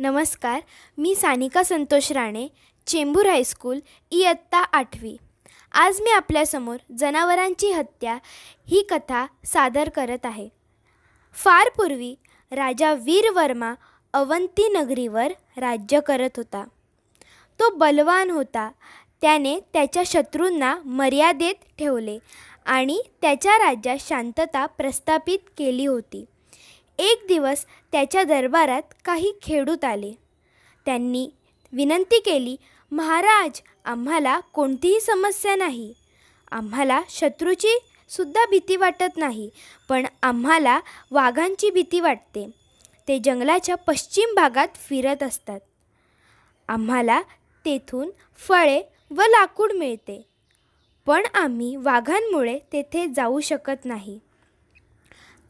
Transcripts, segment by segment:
नमस्कार मी सानिका संतोष राणे चेंबूर हायस्कूल इयत्ता आठवी आज मी आपल्यासमोर जनावरांची हत्या ही कथा सादर करत आहे फार पूर्वी राजा वर्मा अवंती नगरीवर राज्य करत होता तो बलवान होता त्याने त्याच्या शत्रूंना मर्यादेत ठेवले आणि त्याच्या राज्यात शांतता प्रस्थापित केली होती एक दिवस त्याच्या दरबारात काही खेडूत आले त्यांनी विनंती केली महाराज आम्हाला कोणतीही समस्या नाही आम्हाला शत्रूची सुद्धा भीती वाटत नाही पण आम्हाला वाघांची भीती वाटते ते जंगलाच्या पश्चिम भागात फिरत असतात आम्हाला तेथून फळे व लाकूड मिळते पण आम्ही वाघांमुळे तेथे जाऊ शकत नाही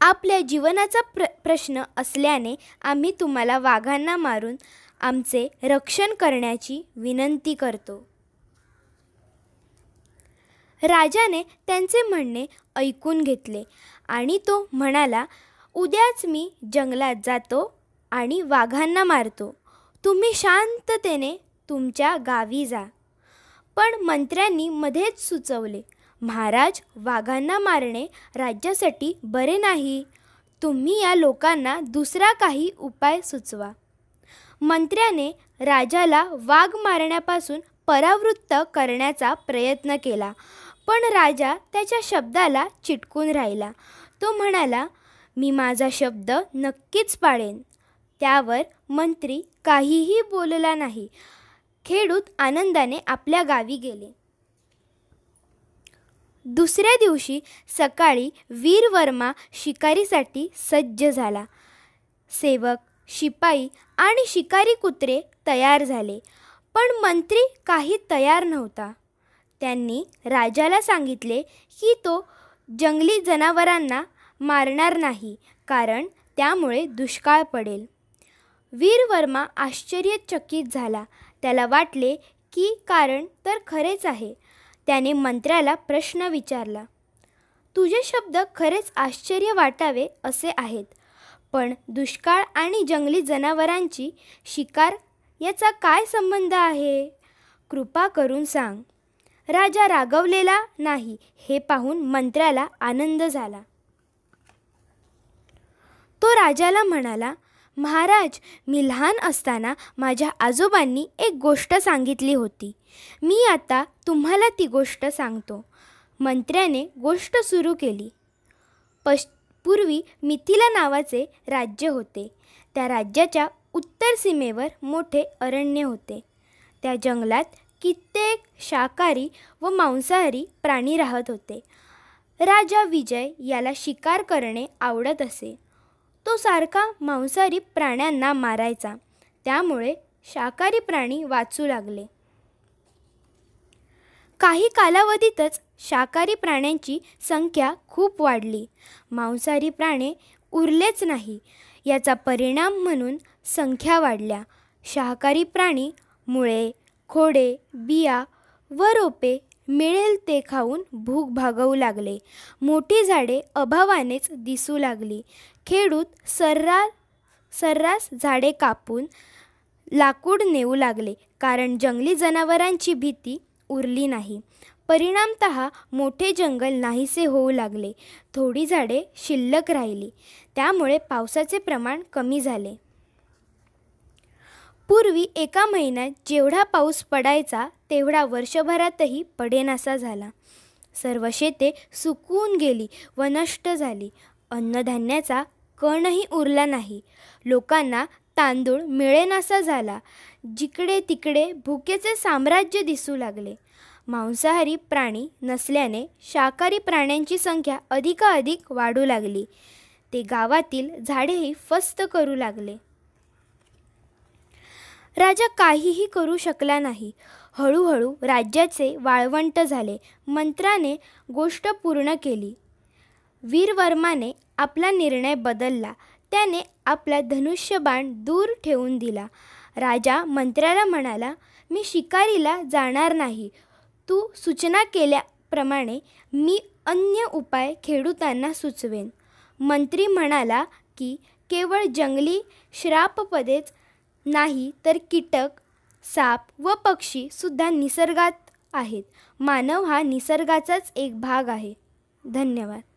आपल्या जीवनाचा प्र प्रश्न असल्याने आम्ही तुम्हाला वाघांना मारून आमचे रक्षण करण्याची विनंती करतो राजाने त्यांचे म्हणणे ऐकून घेतले आणि तो म्हणाला उद्याच मी जंगलात जातो आणि वाघांना मारतो तुम्ही शांततेने तुमच्या गावी जा पण मंत्र्यांनी मध्येच सुचवले महाराज वाघांना मारणे राज्यासाठी बरे नाही तुम्ही या लोकांना दुसरा काही उपाय सुचवा मंत्र्याने राजाला वाघ मारण्यापासून परावृत्त करण्याचा प्रयत्न केला पण राजा त्याच्या शब्दाला चिटकून राहिला तो म्हणाला मी माझा शब्द नक्कीच पाळेन त्यावर मंत्री काहीही बोलला नाही खेडूत आनंदाने आपल्या गावी गेले दुसऱ्या दिवशी सकाळी वीरवर्मा शिकारीसाठी सज्ज झाला सेवक शिपाई आणि शिकारी कुत्रे तयार झाले पण मंत्री काही तयार नव्हता त्यांनी राजाला सांगितले की तो जंगली जनावरांना मारणार नाही कारण त्यामुळे दुष्काळ पडेल वीरवर्मा आश्चर्यचकित झाला त्याला वाटले की कारण तर खरेच आहे त्याने मंत्र्याला प्रश्न विचारला तुझे शब्द खरेच आश्चर्य वाटावे असे आहेत पण दुष्काळ आणि जंगली जनावरांची शिकार याचा काय संबंध आहे कृपा करून सांग राजा रागवलेला नाही हे पाहून मंत्र्याला आनंद झाला तो राजाला म्हणाला महाराज मी लहान असताना माझ्या आजोबांनी एक गोष्ट सांगितली होती मी आता तुम्हाला ती गोष्ट सांगतो मंत्र्याने गोष्ट सुरू केली पश पूर्वी मिथिला नावाचे राज्य होते त्या राज्याच्या उत्तर सीमेवर मोठे अरण्य होते त्या जंगलात कित्येक शाकाहारी व मांसाहारी प्राणी राहत होते राजा विजय याला शिकार करणे आवडत असे तो सारखा मांसाहारी प्राण्यांना मारायचा त्यामुळे शाकाहारी प्राणी वाचू लागले काही कालावधीतच शाकाहारी प्राण्यांची संख्या खूप वाढली मांसाहारी प्राणी उरलेच नाही याचा परिणाम म्हणून संख्या वाढल्या शाकाहारी प्राणी मुळे खोडे बिया व रोपे मिळेल ते खाऊन भूक भागवू लागले मोठी झाडे अभावानेच दिसू लागली खेडूत सर्रा सर्रास झाडे कापून लाकूड नेऊ लागले कारण जंगली जनावरांची भीती उरली नाही परिणामत मोठे जंगल नाहीसे होऊ लागले थोडी झाडे शिल्लक राहिली त्यामुळे पावसाचे प्रमाण कमी झाले पूर्वी एका महिन्यात जेवढा पाऊस पडायचा तेवढा वर्षभरातही पडेनासा झाला सर्व शेते सुकून गेली व नष्ट झाली अन्नधान्याचा कणही उरला नाही लोकांना तांदूळ मिळेनासा झाला जिकडे तिकडे भुकेचे साम्राज्य दिसू लागले मांसाहारी प्राणी नसल्याने शाकाहारी प्राण्यांची संख्या अधिकाधिक वाढू लागली ते गावातील झाडेही फस्त करू लागले राजा काहीही करू शकला नाही हळूहळू राज्याचे वाळवंट झाले मंत्राने गोष्ट पूर्ण केली वीरवर्माने आपला निर्णय बदलला त्याने आपला धनुष्यबाण दूर ठेवून दिला राजा मंत्र्याला म्हणाला मी शिकारीला जाणार नाही तू सूचना केल्याप्रमाणे मी अन्य उपाय खेडूतांना सुचवेन मंत्री म्हणाला की केवळ जंगली श्रापपदेच नाही तर कीटक साप व पक्षी सुद्धा निसर्गात आहेत मानव हा निसर्गाचाच एक भाग आहे धन्यवाद